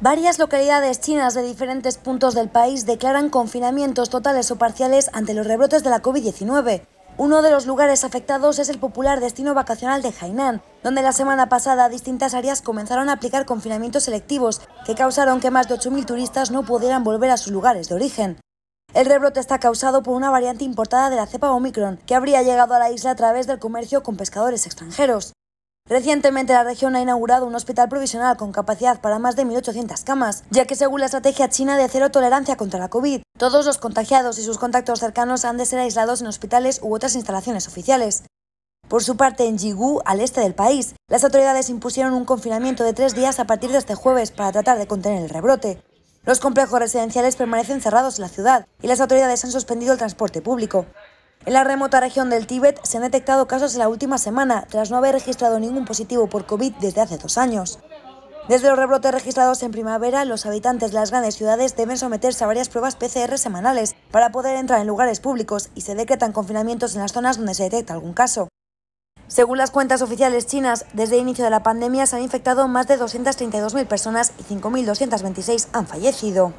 Varias localidades chinas de diferentes puntos del país declaran confinamientos totales o parciales ante los rebrotes de la COVID-19. Uno de los lugares afectados es el popular destino vacacional de Hainan, donde la semana pasada distintas áreas comenzaron a aplicar confinamientos selectivos que causaron que más de 8.000 turistas no pudieran volver a sus lugares de origen. El rebrote está causado por una variante importada de la cepa Omicron, que habría llegado a la isla a través del comercio con pescadores extranjeros. Recientemente la región ha inaugurado un hospital provisional con capacidad para más de 1.800 camas, ya que según la estrategia china de cero tolerancia contra la COVID, todos los contagiados y sus contactos cercanos han de ser aislados en hospitales u otras instalaciones oficiales. Por su parte, en Jigu, al este del país, las autoridades impusieron un confinamiento de tres días a partir de este jueves para tratar de contener el rebrote. Los complejos residenciales permanecen cerrados en la ciudad y las autoridades han suspendido el transporte público. En la remota región del Tíbet se han detectado casos en la última semana, tras no haber registrado ningún positivo por COVID desde hace dos años. Desde los rebrotes registrados en primavera, los habitantes de las grandes ciudades deben someterse a varias pruebas PCR semanales para poder entrar en lugares públicos y se decretan confinamientos en las zonas donde se detecta algún caso. Según las cuentas oficiales chinas, desde el inicio de la pandemia se han infectado más de 232.000 personas y 5.226 han fallecido.